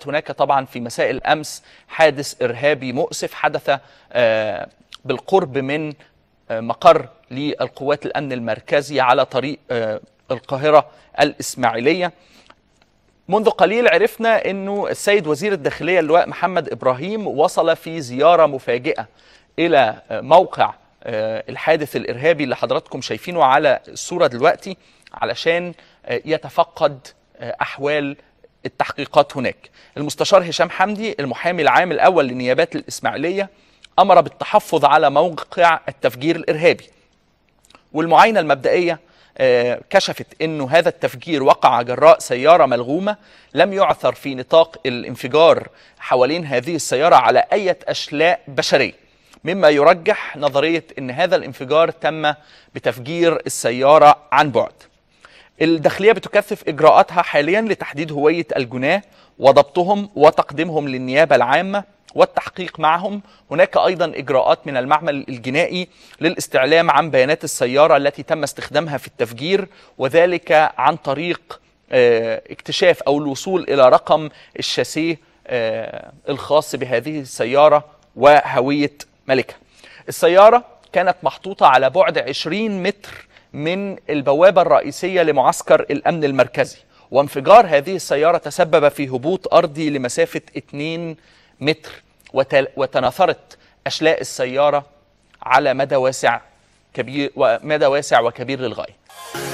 كانت هناك طبعا في مساء الامس حادث ارهابي مؤسف حدث آه، بالقرب من آه، مقر للقوات الامن المركزي على طريق آه، القاهره الاسماعيليه منذ قليل عرفنا انه السيد وزير الداخليه اللواء محمد ابراهيم وصل في زياره مفاجئه الى موقع الحادث الارهابي اللي حضراتكم شايفينه على الصوره دلوقتي علشان يتفقد احوال التحقيقات هناك المستشار هشام حمدي المحامي العام الأول للنيابات الإسماعيلية أمر بالتحفظ على موقع التفجير الإرهابي والمعاينة المبدئية آه، كشفت أنه هذا التفجير وقع جراء سيارة ملغومة لم يعثر في نطاق الانفجار حوالين هذه السيارة على أي أشلاء بشرية مما يرجح نظرية أن هذا الانفجار تم بتفجير السيارة عن بعد الداخليه بتكثف اجراءاتها حاليا لتحديد هويه الجناه وضبطهم وتقديمهم للنيابه العامه والتحقيق معهم هناك ايضا اجراءات من المعمل الجنائي للاستعلام عن بيانات السياره التي تم استخدامها في التفجير وذلك عن طريق آه، اكتشاف او الوصول الى رقم الشاسيه آه، الخاص بهذه السياره وهويه ملكها السياره كانت محطوطه على بعد 20 متر من البوابة الرئيسية لمعسكر الأمن المركزي وانفجار هذه السيارة تسبب في هبوط أرضي لمسافة 2 متر وتناثرت أشلاء السيارة على مدى واسع كبير مدى واسع وكبير للغاية